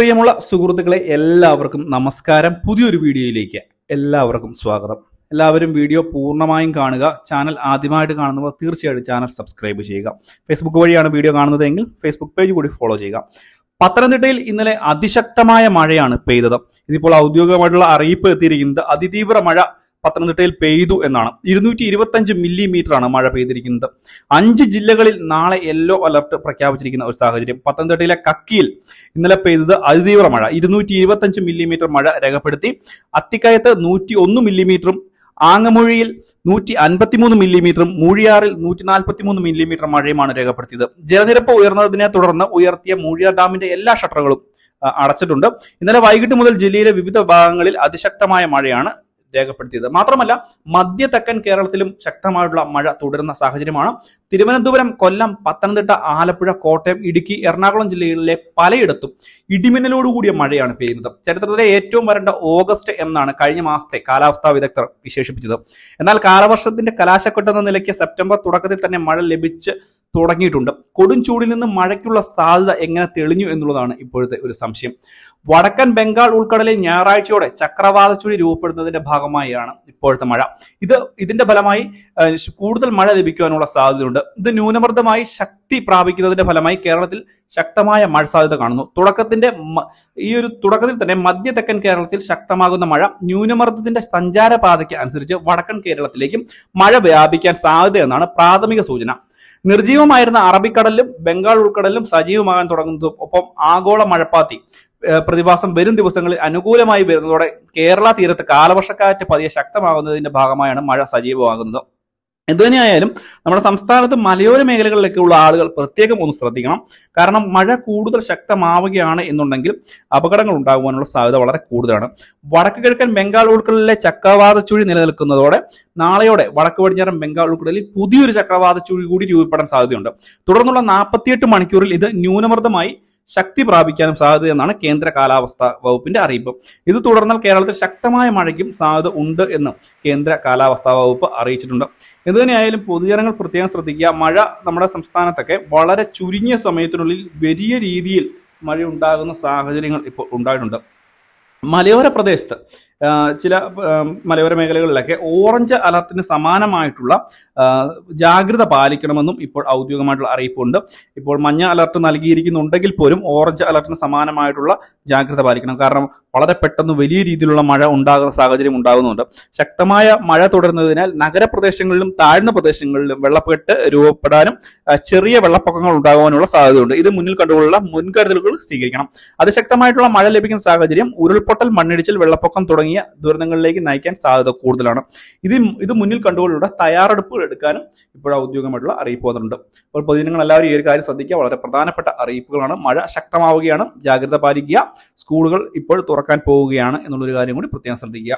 പ്രിയമുള്ള സുഹൃത്തുക്കളെ എല്ലാവർക്കും നമസ്കാരം പുതിയൊരു വീഡിയോയിലേക്ക് എല്ലാവർക്കും സ്വാഗതം എല്ലാവരും വീഡിയോ പൂർണ്ണമായും കാണുക ചാനൽ ആദ്യമായിട്ട് കാണുന്നവർ തീർച്ചയായിട്ടും ചാനൽ സബ്സ്ക്രൈബ് ചെയ്യുക ഫേസ്ബുക്ക് വഴിയാണ് വീഡിയോ കാണുന്നതെങ്കിൽ ഫേസ്ബുക്ക് പേജ് കൂടി ഫോളോ ചെയ്യുക പത്തനംതിട്ടയിൽ ഇന്നലെ അതിശക്തമായ മഴയാണ് പെയ്തത് ഇതിപ്പോൾ ഔദ്യോഗികമായിട്ടുള്ള അറിയിപ്പ് എത്തിയിരിക്കുന്നത് അതിതീവ്ര മഴ പത്തനംതിട്ടയിൽ പെയ്തു എന്നാണ് ഇരുന്നൂറ്റി ഇരുപത്തഞ്ച് മില്ലിമീറ്റർ ആണ് മഴ പെയ്തിരിക്കുന്നത് അഞ്ച് ജില്ലകളിൽ നാളെ യെല്ലോ അലർട്ട് പ്രഖ്യാപിച്ചിരിക്കുന്ന ഒരു സാഹചര്യം പത്തനംതിട്ടയിലെ കക്കിയിൽ ഇന്നലെ പെയ്തത് അതിതീവ്ര മഴ ഇരുന്നൂറ്റി ഇരുപത്തഞ്ച് മില്ലിമീറ്റർ മഴ രേഖപ്പെടുത്തി അത്തിക്കയത്ത് നൂറ്റി ഒന്ന് മില്ലിമീറ്ററും ആങ്ങമൊഴിയിൽ നൂറ്റി അൻപത്തിമൂന്ന് മില്ലിമീറ്ററും മൂഴിയാറിൽ നൂറ്റി നാൽപ്പത്തിമൂന്ന് മില്ലിമീറ്റർ മഴയുമാണ് രേഖപ്പെടുത്തിയത് ജലനിരപ്പ് ഉയർന്നതിനെ തുടർന്ന് ഉയർത്തിയ മൂഴിയാർ ഡാമിന്റെ എല്ലാ ഷട്ടറുകളും അടച്ചിട്ടുണ്ട് ഇന്നലെ വൈകിട്ട് മുതൽ ജില്ലയിലെ വിവിധ ഭാഗങ്ങളിൽ അതിശക്തമായ മഴയാണ് രേഖപ്പെടുത്തിയത് മാത്രമല്ല മധ്യ തെക്കൻ കേരളത്തിലും ശക്തമായിട്ടുള്ള മഴ തുടരുന്ന സാഹചര്യമാണ് തിരുവനന്തപുരം കൊല്ലം പത്തനംതിട്ട ആലപ്പുഴ കോട്ടയം ഇടുക്കി എറണാകുളം ജില്ലകളിലെ പലയിടത്തും ഇടിമിന്നലോടുകൂടിയ മഴയാണ് പെയ്യുന്നത് ചരിത്രത്തിലെ ഏറ്റവും വരണ്ട ഓഗസ്റ്റ് എന്നാണ് കഴിഞ്ഞ മാസത്തെ കാലാവസ്ഥാ വിദഗ്ധർ വിശേഷിപ്പിച്ചത് എന്നാൽ കാലവർഷത്തിന്റെ കലാശക്കെട്ടെന്ന നിലയ്ക്ക് സെപ്റ്റംബർ തുടക്കത്തിൽ തന്നെ മഴ ലഭിച്ച് തുടങ്ങിയിട്ടുണ്ട് കൊടും ചൂടിൽ നിന്ന് മഴയ്ക്കുള്ള സാധ്യത എങ്ങനെ തെളിഞ്ഞു എന്നുള്ളതാണ് ഇപ്പോഴത്തെ ഒരു സംശയം വടക്കൻ ബംഗാൾ ഉൾക്കടലിൽ ഞായറാഴ്ചയോടെ ചക്രവാത ചുഴി രൂപപ്പെടുന്നതിന്റെ ഭാഗമായാണ് ഇപ്പോഴത്തെ മഴ ഇത് ഇതിന്റെ ഫലമായി കൂടുതൽ മഴ ലഭിക്കുവാനുള്ള സാധ്യതയുണ്ട് ഇത് ന്യൂനമർദ്ദമായി ശക്തി പ്രാപിക്കുന്നതിന്റെ ഫലമായി കേരളത്തിൽ ശക്തമായ മഴ സാധ്യത കാണുന്നു തുടക്കത്തിന്റെ ഈ ഒരു തുടക്കത്തിൽ തന്നെ മധ്യ തെക്കൻ കേരളത്തിൽ ശക്തമാകുന്ന മഴ ന്യൂനമർദ്ദത്തിന്റെ സഞ്ചാരപാതയ്ക്ക് അനുസരിച്ച് വടക്കൻ കേരളത്തിലേക്കും മഴ വ്യാപിക്കാൻ സാധ്യതയെന്നാണ് പ്രാഥമിക സൂചന നിർജീവമായിരുന്ന അറബിക്കടലിലും ബംഗാൾ ഉൾക്കടലിലും സജീവമാകാൻ തുടങ്ങുന്നതും ഒപ്പം ആഗോള മഴപ്പാത്തി പ്രതിഭാസം വരും ദിവസങ്ങളിൽ അനുകൂലമായി വരുന്നതോടെ കേരള തീരത്ത് കാലവർഷക്കാറ്റ് പതിയെ ശക്തമാകുന്നതിന്റെ ഭാഗമായാണ് മഴ സജീവമാകുന്നത് എന്തുതന്നെയായാലും നമ്മുടെ സംസ്ഥാനത്ത് മലയോര മേഖലകളിലൊക്കെ ഉള്ള ആളുകൾ പ്രത്യേകം ഒന്ന് ശ്രദ്ധിക്കണം കാരണം മഴ കൂടുതൽ ശക്തമാവുകയാണ് എന്നുണ്ടെങ്കിൽ അപകടങ്ങൾ ഉണ്ടാകുവാനുള്ള സാധ്യത വളരെ കൂടുതലാണ് വടക്ക് കിഴക്കൻ ബംഗാൾ ഉൾക്കടലിലെ ചുഴി നിലനിൽക്കുന്നതോടെ നാളെയോടെ വടക്ക് പടിഞ്ഞാറൻ ബംഗാൾ ഉൾക്കടലിൽ പുതിയൊരു ചുഴി കൂടി രൂപപ്പെടാൻ സാധ്യതയുണ്ട് തുടർന്നുള്ള നാൽപ്പത്തിയെട്ട് മണിക്കൂറിൽ ഇത് ന്യൂനമർദ്ദമായി ശക്തി പ്രാപിക്കാനും സാധ്യത എന്നാണ് കേന്ദ്ര കാലാവസ്ഥാ വകുപ്പിന്റെ അറിയിപ്പ് ഇത് തുടർന്നാൽ കേരളത്തിൽ ശക്തമായ മഴയ്ക്കും സാധ്യത ഉണ്ട് എന്ന് കേന്ദ്ര കാലാവസ്ഥാ വകുപ്പ് അറിയിച്ചിട്ടുണ്ട് എന്തുതന്നെയായാലും പൊതുജനങ്ങൾ പ്രത്യേകം ശ്രദ്ധിക്കുക മഴ നമ്മുടെ സംസ്ഥാനത്തൊക്കെ വളരെ ചുരുങ്ങിയ സമയത്തിനുള്ളിൽ വലിയ രീതിയിൽ മഴ ഉണ്ടാകുന്ന സാഹചര്യങ്ങൾ ഇപ്പോൾ ഉണ്ടായിട്ടുണ്ട് മലയോര പ്രദേശത്ത് ചില മലയോര മേഖലകളിലൊക്കെ ഓറഞ്ച് അലർട്ടിന് സമാനമായിട്ടുള്ള ജാഗ്രത പാലിക്കണമെന്നും ഇപ്പോൾ ഔദ്യോഗികമായിട്ടുള്ള അറിയിപ്പുണ്ട് ഇപ്പോൾ മഞ്ഞ അലർട്ട് നൽകിയിരിക്കുന്നുണ്ടെങ്കിൽ പോലും ഓറഞ്ച് അലർട്ടിന് സമാനമായിട്ടുള്ള ജാഗ്രത പാലിക്കണം കാരണം വളരെ പെട്ടെന്ന് വലിയ രീതിയിലുള്ള മഴ ഉണ്ടാകുന്ന സാഹചര്യം ഉണ്ടാകുന്നുണ്ട് ശക്തമായ മഴ തുടരുന്നതിനാൽ നഗരപ്രദേശങ്ങളിലും താഴ്ന്ന പ്രദേശങ്ങളിലും വെള്ളപ്പെട്ട് രൂപപ്പെടാനും ചെറിയ വെള്ളപ്പൊക്കങ്ങൾ ഉണ്ടാകാനുള്ള സാധ്യതയുണ്ട് ഇത് മുന്നിൽ കണ്ടുകൊണ്ടുള്ള മുൻകരുതലുകൾ സ്വീകരിക്കണം അതിശക്തമായിട്ടുള്ള മഴ ലഭിക്കുന്ന സാഹചര്യം ഉരുൾപൊട്ടൽ മണ്ണിടിച്ചിൽ വെള്ളപ്പൊക്കം തുടങ്ങി തുടങ്ങിയ ദുരന്തങ്ങളിലേക്ക് നയിക്കാൻ സാധ്യത കൂടുതലാണ് ഇത് ഇത് മുന്നിൽ കണ്ടുകൊണ്ടുള്ള തയ്യാറെടുപ്പുകൾ എടുക്കാനും ഇപ്പോൾ ഔദ്യോഗികമായിട്ടുള്ള അറിയിപ്പ് വന്നിട്ടുണ്ട് അപ്പോൾ പൊതുജനങ്ങൾ എല്ലാവരും ഈ ഒരു കാര്യം ശ്രദ്ധിക്കുക വളരെ പ്രധാനപ്പെട്ട അറിയിപ്പുകളാണ് മഴ ശക്തമാവുകയാണ് ജാഗ്രത പാലിക്കുക സ്കൂളുകൾ ഇപ്പോൾ തുറക്കാൻ പോവുകയാണ് എന്നുള്ളൊരു കാര്യം കൂടി പ്രത്യേകം ശ്രദ്ധിക്കുക